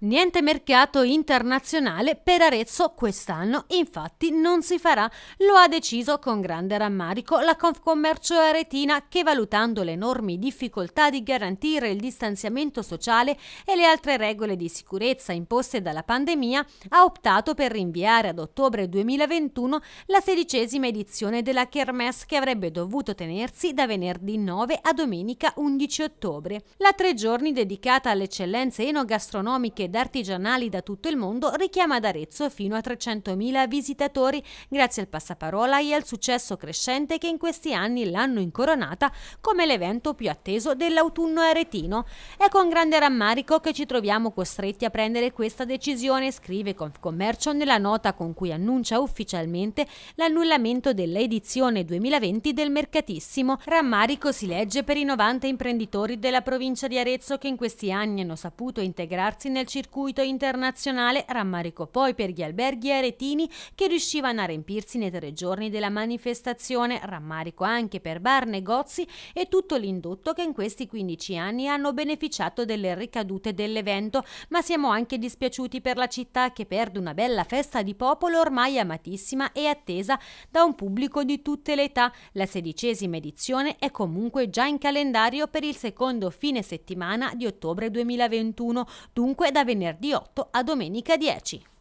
Niente mercato internazionale per Arezzo quest'anno, infatti non si farà, lo ha deciso con grande rammarico la Confcommercio Aretina che valutando le enormi difficoltà di garantire il distanziamento sociale e le altre regole di sicurezza imposte dalla pandemia ha optato per rinviare ad ottobre 2021 la sedicesima edizione della Kermesse che avrebbe dovuto tenersi da venerdì 9 a domenica 11 ottobre. La tre giorni dedicata alle eccellenze enogastronomiche ed artigianali da tutto il mondo richiama ad Arezzo fino a 300.000 visitatori grazie al passaparola e al successo crescente che in questi anni l'hanno incoronata come l'evento più atteso dell'autunno aretino. È con grande rammarico che ci troviamo costretti a prendere questa decisione, scrive Confcommercio nella nota con cui annuncia ufficialmente l'annullamento dell'edizione 2020 del mercatissimo. Rammarico si legge per i 90 imprenditori della provincia di Arezzo che in questi anni hanno saputo integrarsi nel circuito circuito internazionale, rammarico poi per gli alberghi aretini che riuscivano a riempirsi nei tre giorni della manifestazione, rammarico anche per bar, negozi e tutto l'indotto che in questi 15 anni hanno beneficiato delle ricadute dell'evento, ma siamo anche dispiaciuti per la città che perde una bella festa di popolo ormai amatissima e attesa da un pubblico di tutte le età. La sedicesima edizione è comunque già in calendario per il secondo fine settimana di ottobre 2021, dunque da venerdì 8 a domenica 10.